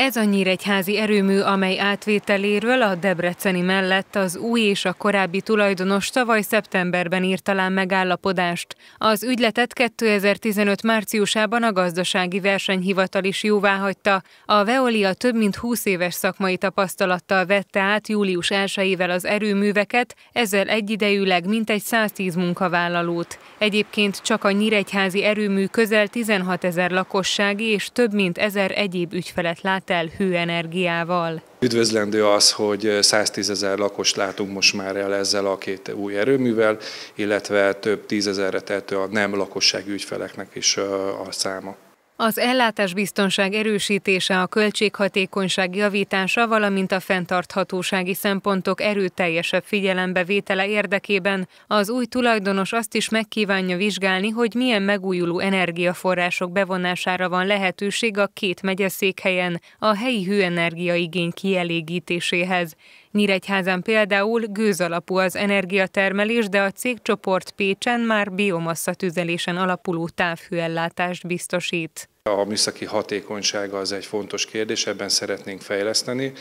Ez a nyíregyházi erőmű, amely átvételéről a Debreceni mellett az új és a korábbi tulajdonos tavaly szeptemberben írt alá megállapodást. Az ügyletet 2015 márciusában a gazdasági versenyhivatal is hagyta. A Veolia több mint 20 éves szakmai tapasztalattal vette át július 1-ével az erőműveket, ezzel egyidejűleg mintegy 110 munkavállalót. Egyébként csak a nyíregyházi erőmű közel 16 ezer lakossági és több mint ezer egyéb ügyfelet lát tel hőenergiával. Üdvözlendő az, hogy 110 ezer lakost látunk most már el ezzel a két új erőművel, illetve több tízezerre tehető a nem lakosság ügyfeleknek is a száma. Az ellátás biztonság erősítése, a költséghatékonyság javítása, valamint a fenntarthatósági szempontok erőteljesebb figyelembevétele érdekében az új tulajdonos azt is megkívánja vizsgálni, hogy milyen megújuló energiaforrások bevonására van lehetőség a két megyeszékhelyen a helyi hőenergia igény kielégítéséhez, Nyíregyházan például gőzalapú az energiatermelés, de a cégcsoport Pécsen már biomassa tüzelésen alapuló távhőellátást biztosít. A műszaki hatékonysága az egy fontos kérdés, ebben szeretnénk fejleszteni.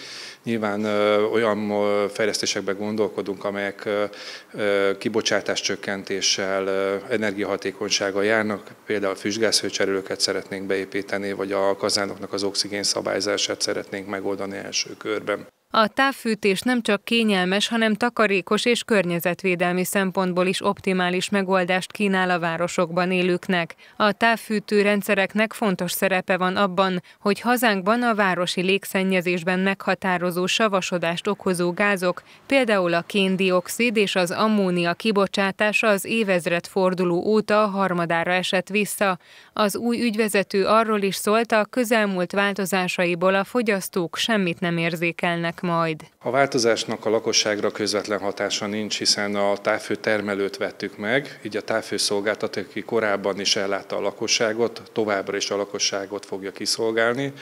Nyilván olyan fejlesztésekben gondolkodunk, amelyek kibocsátás csökkentéssel, energiahatékonysággal járnak, például füstgázhőcserülőket szeretnénk beépíteni, vagy a kazánoknak az oxigén szabályzását szeretnénk megoldani első körben. A távfűtés nem csak kényelmes, hanem takarékos és környezetvédelmi szempontból is optimális megoldást kínál a városokban élőknek. A távfűtő rendszereknek fontos szerepe van abban, hogy hazánkban a városi légszennyezésben meghatározó savasodást okozó gázok, például a kéndioxid és az ammónia kibocsátása az évezred forduló óta a harmadára esett vissza. Az új ügyvezető arról is szólt, a közelmúlt változásaiból a fogyasztók semmit nem érzékelnek lesznek majd. A változásnak a lakosságra közvetlen hatása nincs, hiszen a távfő termelőt vettük meg, így a távfőszolgáltató, aki korábban is ellátta a lakosságot, továbbra is a lakosságot fogja kiszolgálni,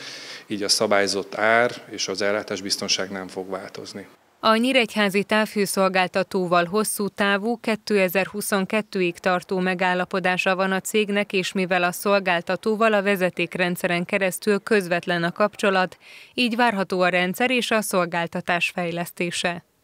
így a szabályzott ár és az biztonság nem fog változni. A Nyíregyházi távhőszolgáltatóval hosszú távú 2022-ig tartó megállapodása van a cégnek, és mivel a szolgáltatóval a vezetékrendszeren keresztül közvetlen a kapcsolat, így várható a rendszer és a szolgáltatás fejlesztése.